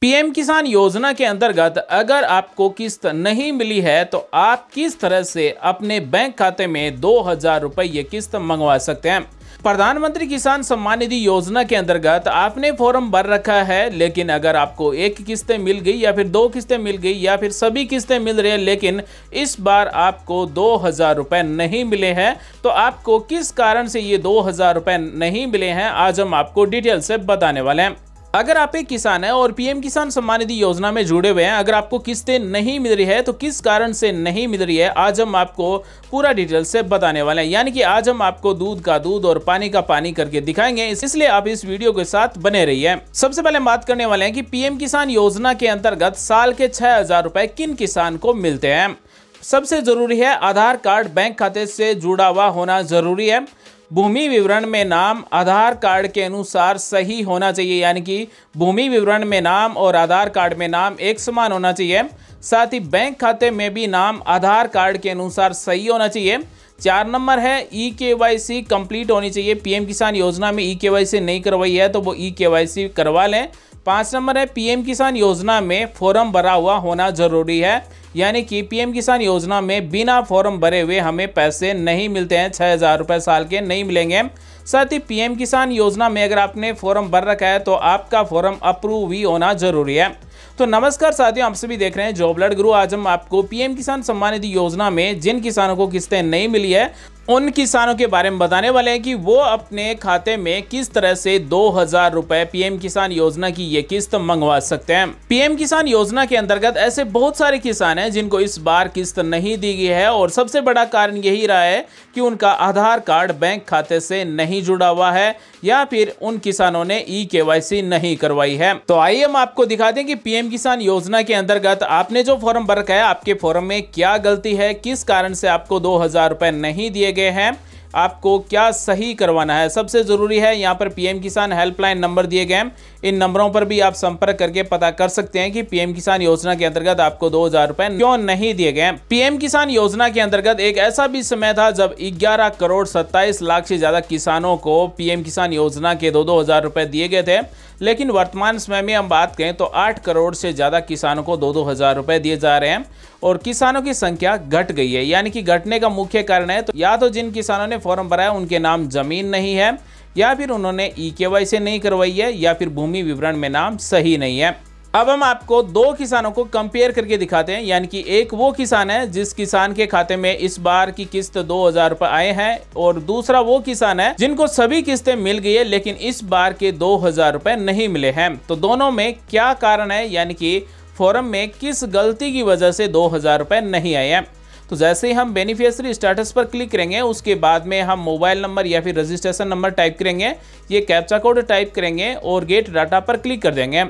PM किसान योजना के अंतर्गत अगर आपको किस्त नहीं मिली है तो आप किस तरह से अपने बैंक खाते में दो हजार रुपये किस्त मंगवा सकते हैं प्रधानमंत्री किसान सम्मान निधि योजना के अंतर्गत आपने फॉर्म भर रखा है लेकिन अगर आपको एक किस्तें मिल गई या फिर दो किस्तें मिल गई या फिर सभी किस्तें मिल रही है लेकिन इस बार आपको दो हज़ार रुपए नहीं मिले हैं तो आपको किस कारण से ये दो हज़ार रुपए नहीं मिले हैं आज हम आपको डिटेल से बताने वाले हैं अगर आप एक किसान है और पीएम किसान सम्मान निधि योजना में जुड़े हुए हैं अगर आपको किस्तें नहीं मिल रही है तो किस कारण से नहीं मिल रही है आज हम आपको पूरा डिटेल से बताने वाले हैं यानी कि आज हम आपको दूध का दूध और पानी का पानी करके दिखाएंगे इसलिए आप इस वीडियो के साथ बने रही है सबसे पहले बात करने वाले हैं कि पीएम किसान योजना के अंतर्गत साल के छह हजार किन किसान को मिलते हैं सबसे जरूरी है आधार कार्ड बैंक खाते से जुड़ा हुआ होना जरूरी है भूमि विवरण में नाम आधार कार्ड के अनुसार सही होना चाहिए यानी कि भूमि विवरण में नाम और आधार कार्ड में नाम एक समान होना चाहिए साथ ही बैंक खाते में भी नाम आधार कार्ड के अनुसार सही होना चाहिए चार नंबर है ई के वाई सी कंप्लीट होनी चाहिए पीएम किसान योजना में ई के वाई सी नहीं करवाई है तो वो ई के वाई सी करवा लें पाँच नंबर है पीएम किसान योजना में फॉर्म भरा हुआ होना जरूरी है यानी कि पीएम किसान योजना में बिना फॉर्म भरे हुए हमें पैसे नहीं मिलते हैं छः हज़ार रुपये साल के नहीं मिलेंगे साथ ही पीएम किसान योजना में अगर आपने फॉर्म भर रखा है तो आपका फॉर्म अप्रूव भी होना जरूरी है तो नमस्कार साथियों आप सभी देख रहे हैं जॉब ब्लड गुरु आज हम आपको पीएम किसान सम्मान निधि योजना में जिन किसानों को किस्तें नहीं मिली है उन किसानों के बारे में बताने वाले हैं कि वो अपने खाते में किस तरह से दो हजार रुपए पीएम किसान योजना की ये किस्त मंगवा सकते हैं पीएम किसान योजना के अंतर्गत ऐसे बहुत सारे किसान हैं जिनको इस बार किस्त नहीं दी गई है और सबसे बड़ा कारण यही रहा है कि उनका आधार कार्ड बैंक खाते से नहीं जुड़ा हुआ है या फिर उन किसानों ने ई के नहीं करवाई है तो आइए हम आपको दिखा दें कि पीएम किसान योजना के अंतर्गत आपने जो फॉर्म भर है आपके फॉर्म में क्या गलती है किस कारण से आपको दो हजार नहीं दिए गए हैं आपको क्या सही करवाना है सबसे ज़रूरी है यहाँ पर पीएम किसान हेल्पलाइन नंबर दिए गए हैं इन नंबरों पर भी आप संपर्क करके पता कर सकते हैं कि पीएम किसान योजना के अंतर्गत आपको दो हजार रुपए क्यों नहीं दिए गए पीएम किसान योजना के अंतर्गत एक ऐसा भी समय था जब 11 करोड़ 27 लाख से ज्यादा किसानों को पीएम किसान योजना के दो दो हजार रुपए दिए गए थे लेकिन वर्तमान समय में हम बात करें तो आठ करोड़ से ज्यादा किसानों को दो दो हजार रुपए दिए जा रहे हैं और किसानों की संख्या घट गई है यानी कि घटने का मुख्य कारण है तो या तो जिन किसानों ने फॉर्म भराया उनके नाम जमीन नहीं है या फिर उन्होंने ई के वाई से नहीं करवाई है या फिर भूमि विवरण में नाम सही नहीं है अब हम आपको दो किसानों को कंपेयर करके दिखाते हैं यानी कि एक वो किसान है जिस किसान के खाते में इस बार की किस्त दो हजार रुपए आए हैं और दूसरा वो किसान है जिनको सभी किस्तें मिल गई है लेकिन इस बार के दो हजार रुपए नहीं मिले हैं तो दोनों में क्या कारण है यानी कि फॉरम में किस गलती की वजह से दो हजार रुपए नहीं आए हैं तो जैसे ही हम बेनिफिशरी स्टेटस पर क्लिक करेंगे उसके बाद में हम मोबाइल नंबर या फिर रजिस्ट्रेशन नंबर टाइप करेंगे ये कैप्चा कोड टाइप करेंगे और गेट डाटा पर क्लिक कर देंगे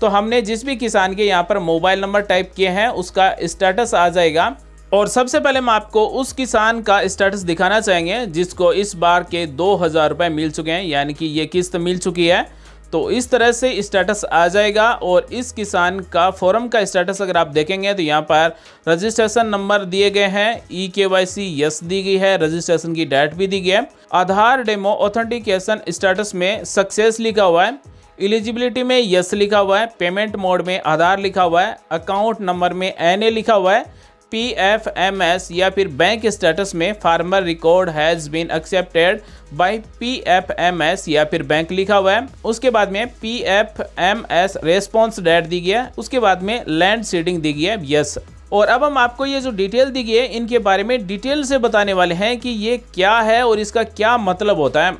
तो हमने जिस भी किसान के यहाँ पर मोबाइल नंबर टाइप किए हैं उसका स्टेटस आ जाएगा और सबसे पहले हम आपको उस किसान का स्टेटस दिखाना चाहेंगे जिसको इस बार के दो हज़ार रुपये मिल चुके हैं यानी कि ये किस्त मिल चुकी है तो इस तरह से स्टेटस आ जाएगा और इस किसान का फॉरम का स्टेटस अगर आप देखेंगे तो यहाँ पर रजिस्ट्रेशन नंबर दिए गए हैं ई के वाई सी यस दी गई है रजिस्ट्रेशन की डेट भी दी गई है आधार डेमो ऑथेंटिकेशन स्टेटस में सक्सेस लिखा हुआ है एलिजिबिलिटी में यस लिखा हुआ है पेमेंट मोड में आधार लिखा हुआ है अकाउंट नंबर में एन ए लिखा हुआ है पीएफएमएस या फिर बैंक स्टेटस में farmer record has been accepted by PFMS या फिर बैंक लिखा हुआ है उसके बाद में पीएफएमएस रेस्पॉन्स डेट दी गया है उसके बाद में लैंड सीडिंग दी गई है यस और अब हम आपको ये जो डिटेल दी गई है इनके बारे में डिटेल से बताने वाले हैं कि ये क्या है और इसका क्या मतलब होता है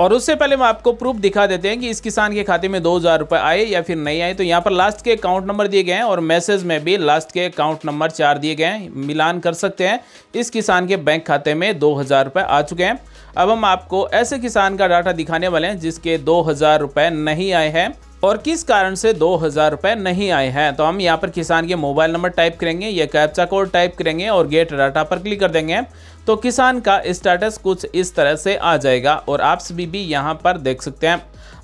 और उससे पहले हम आपको प्रूफ दिखा देते हैं कि इस किसान के खाते में दो हज़ार रुपये आए या फिर नहीं आए तो यहाँ पर लास्ट के अकाउंट नंबर दिए गए हैं और मैसेज में भी लास्ट के अकाउंट नंबर चार दिए गए हैं मिलान कर सकते हैं इस किसान के बैंक खाते में दो हज़ार रुपये आ चुके हैं अब हम आपको ऐसे किसान का डाटा दिखाने वाले हैं जिसके दो हज़ार रुपये नहीं आए हैं और किस कारण से दो हज़ार रुपये नहीं आए हैं तो हम यहाँ पर किसान के मोबाइल नंबर टाइप करेंगे या कैप्चा कोड टाइप करेंगे और गेट डाटा पर क्लिक कर देंगे तो किसान का स्टेटस कुछ इस तरह से आ जाएगा और आप सभी भी यहाँ पर देख सकते हैं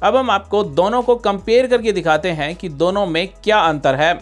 अब हम आपको दोनों को कंपेयर करके दिखाते हैं कि दोनों में क्या अंतर है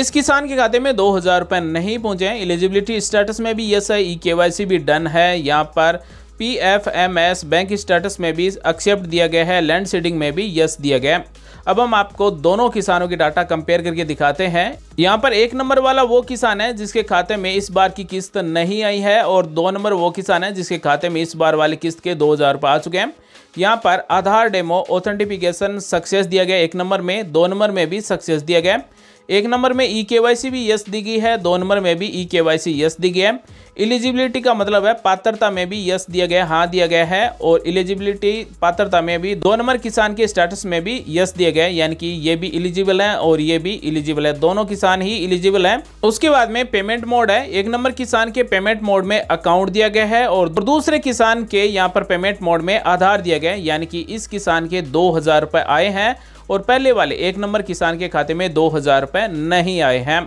इस किसान के खाते में दो हज़ार रुपये नहीं पहुँचे एलिजिबिलिटी स्टेटस में भी यस है E K Y C e भी डन है यहाँ पर पीएफएमएस बैंक स्टेटस में भी एक्सेप्ट दिया गया है लैंड सीडिंग में भी यस दिया गया है अब हम आपको दोनों किसानों की डाटा कंपेयर करके दिखाते हैं यहाँ पर एक नंबर वाला वो किसान है जिसके खाते में इस बार की किस्त नहीं आई है और दो नंबर वो किसान है जिसके खाते में इस बार वाली किस्त के दो हज़ार आ चुके हैं यहाँ पर आधार डेमो ऑथेंटिफिकेशन सक्सेस दिया गया एक नंबर में दो नंबर में भी सक्सेस दिया गया एक नंबर में ई के वाई सी भी यस दी गई है दो नंबर में भी ई के वाई सी यस दी गई है इलिजिबिलिटी का मतलब है पात्रता में भी यस दिया गया हाँ दिया गया है और इलिजिबिलिटी पात्रता में भी दो नंबर किसान के स्टेटस में भी यस दिया गया है यानी कि ये भी इलिजिबल है और ये भी इलिजिबल है दोनों किसान ही इलिजिबल है उसके बाद में पेमेंट मोड है एक नंबर किसान के पेमेंट मोड में अकाउंट दिया गया है और दूसरे किसान के यहाँ पर पेमेंट मोड में आधार दिया गया है यानी कि इस किसान के दो हजार आए हैं और पहले वाले एक नंबर किसान के खाते में दो हज़ार रुपये नहीं आए हैं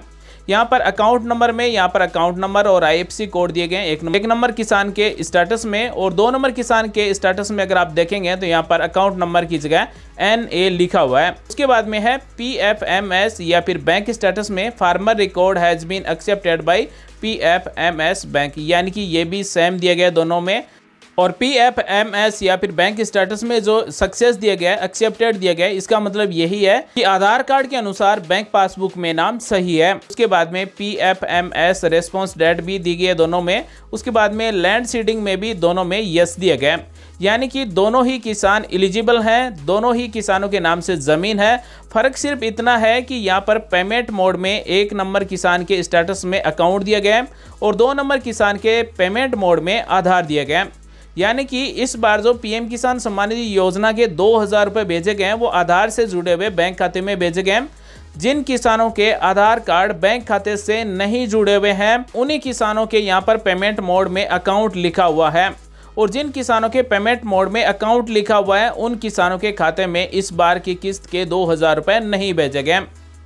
यहाँ पर अकाउंट नंबर में यहाँ पर अकाउंट नंबर और आईएफसी कोड दिए गए एक नंबर एक नंबर किसान के स्टेटस में और दो नंबर किसान के स्टेटस में अगर आप देखेंगे तो यहाँ पर अकाउंट नंबर की जगह एन ए लिखा हुआ है उसके बाद में है पी एफ एम एस या फिर बैंक स्टेटस में farmer record has been accepted by P F M S bank यानी कि ये भी सेम दिया गया दोनों में और पी एफ एम एस या फिर बैंक स्टेटस में जो सक्सेस दिया गया एक्सेप्टेड दिया गया इसका मतलब यही है कि आधार कार्ड के अनुसार बैंक पासबुक में नाम सही है उसके बाद में P F M S response date भी दी गई है दोनों में उसके बाद में लैंड सीडिंग में भी दोनों में यस दिया गया यानी कि दोनों ही किसान एलिजिबल हैं दोनों ही किसानों के नाम से ज़मीन है फ़र्क सिर्फ इतना है कि यहाँ पर पेमेंट मोड में एक नंबर किसान के स्टेटस में अकाउंट दिया गया और दो नंबर किसान के पेमेंट मोड में आधार दिया गया यानी कि इस बार जो पीएम किसान सम्मान निधि योजना के दो हज़ार रुपये भेजे गए हैं वो आधार से जुड़े हुए बैंक खाते में भेजे गए हैं जिन किसानों के आधार कार्ड बैंक खाते से नहीं जुड़े हुए हैं उन्हीं किसानों के यहाँ पर पेमेंट मोड में अकाउंट लिखा हुआ है और जिन किसानों के पेमेंट मोड में अकाउंट लिखा हुआ है उन किसानों के खाते में इस बार की किस्त के दो हज़ार रुपये नहीं भेजे गए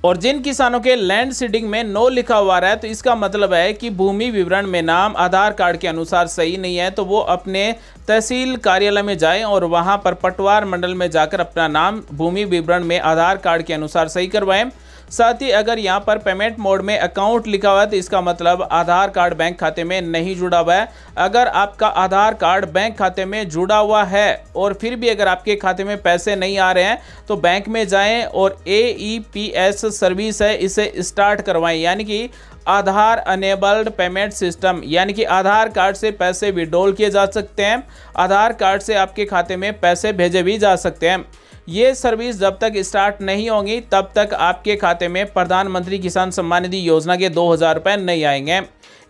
और जिन किसानों के लैंड सीडिंग में नो लिखा हुआ रहा है तो इसका मतलब है कि भूमि विवरण में नाम आधार कार्ड के अनुसार सही नहीं है तो वो अपने तहसील कार्यालय में जाएं और वहां पर पटवार मंडल में जाकर अपना नाम भूमि विवरण में आधार कार्ड के अनुसार सही करवाएं साथ ही अगर यहाँ पर पेमेंट मोड में अकाउंट लिखा हुआ है तो इसका मतलब आधार कार्ड बैंक खाते में नहीं जुड़ा हुआ है अगर आपका आधार कार्ड बैंक खाते में जुड़ा हुआ है और फिर भी अगर आपके खाते में पैसे नहीं आ रहे हैं तो बैंक में जाएं और ए सर्विस e है इसे स्टार्ट करवाएं यानी कि आधार अनेबल्ड पेमेंट सिस्टम यानी कि आधार कार्ड से पैसे विड्रॉल किए जा सकते हैं आधार कार्ड से आपके खाते में पैसे भेजे भी जा सकते हैं ये सर्विस जब तक स्टार्ट नहीं होंगी तब तक आपके खाते में प्रधानमंत्री किसान सम्मान निधि योजना के दो हज़ार रुपये नहीं आएंगे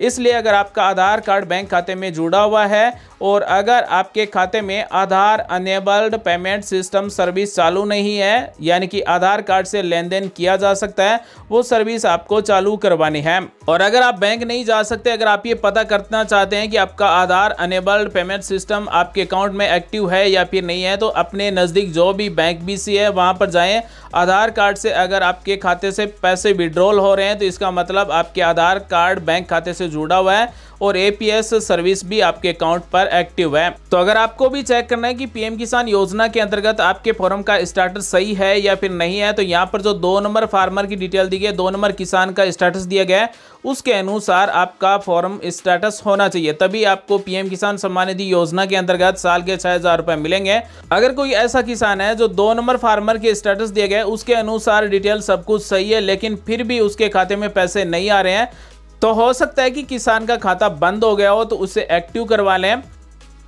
इसलिए अगर आपका आधार कार्ड बैंक खाते में जुड़ा हुआ है और अगर आपके खाते में Aadhaar enabled payment system service चालू नहीं है यानी कि आधार कार्ड से लेन देन किया जा सकता है वो सर्विस आपको चालू करवानी है और अगर आप बैंक नहीं जा सकते अगर आप ये पता करना चाहते हैं कि आपका आधार अनेबल्ड पेमेंट सिस्टम आपके अकाउंट में एक्टिव है या फिर नहीं है तो अपने नज़दीक जो भी बैंक बैंक भी सी है वहाँ पर जाएँ आधार कार्ड से अगर आपके खाते से पैसे विड्रॉल हो रहे हैं तो इसका मतलब आपके आधार कार्ड बैंक खाते से जुड़ा हुआ है और ए सर्विस भी आपके अकाउंट पर एक्टिव है तो अगर आपको भी चेक करना है कि पीएम किसान योजना के अंतर्गत आपके फॉर्म का स्टेटस सही है या फिर नहीं है तो यहाँ पर जो दो नंबर फार्मर की डिटेल दी गई है दो नंबर किसान का स्टेटस दिया गया है उसके अनुसार आपका फॉर्म स्टेटस होना चाहिए तभी आपको पीएम किसान सम्मान निधि योजना के अंतर्गत साल के छः हज़ार रुपये मिलेंगे अगर कोई ऐसा किसान है जो दो नंबर फार्मर के स्टेटस दिए गए उसके अनुसार डिटेल सब कुछ सही है लेकिन फिर भी उसके खाते में पैसे नहीं आ रहे हैं तो हो सकता है कि किसान का खाता बंद हो गया हो तो उसे एक्टिव करवा लें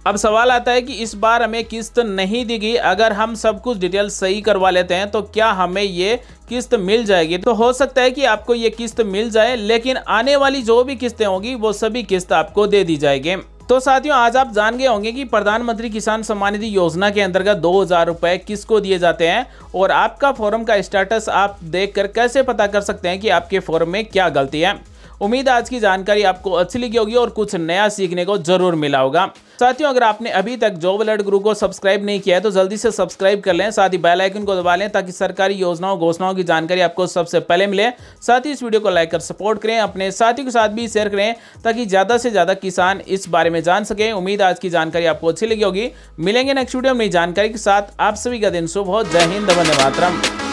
अब सवाल आता है कि इस बार हमें किस्त नहीं दी गई अगर हम सब कुछ डिटेल सही करवा लेते हैं तो क्या हमें ये किस्त मिल जाएगी तो हो सकता है कि आपको ये किस्त मिल जाए लेकिन आने वाली जो भी किस्तें होंगी वो सभी किस्त आपको दे दी जाएगी तो साथियों आज आप जान गए होंगे कि प्रधानमंत्री किसान सम्मान निधि योजना के अंतर्गत दो हजार रुपए किसको दिए जाते हैं और आपका फॉर्म का स्टेटस आप देखकर कैसे पता कर सकते हैं कि आपके फॉर्म में क्या गलती है उम्मीद आज की जानकारी आपको अच्छी लगी होगी और कुछ नया सीखने को जरूर मिला होगा साथियों अगर आपने अभी तक जॉब अलर्ट गुरु को सब्सक्राइब नहीं किया है तो जल्दी से सब्सक्राइब कर लें साथ ही बेल आइकन को दबा लें ताकि सरकारी योजनाओं घोषणाओं की जानकारी आपको सबसे पहले मिले साथ ही इस वीडियो को लाइक कर सपोर्ट करें अपने साथियों के साथ भी शेयर करें ताकि ज़्यादा से ज़्यादा किसान इस बारे में जान सकें उम्मीद आज की जानकारी आपको अच्छी लगी होगी मिलेंगे नेक्स्ट वीडियो में जानकारी के साथ आप सभी का दिन शुभ हो जय हिंद धन्यवाद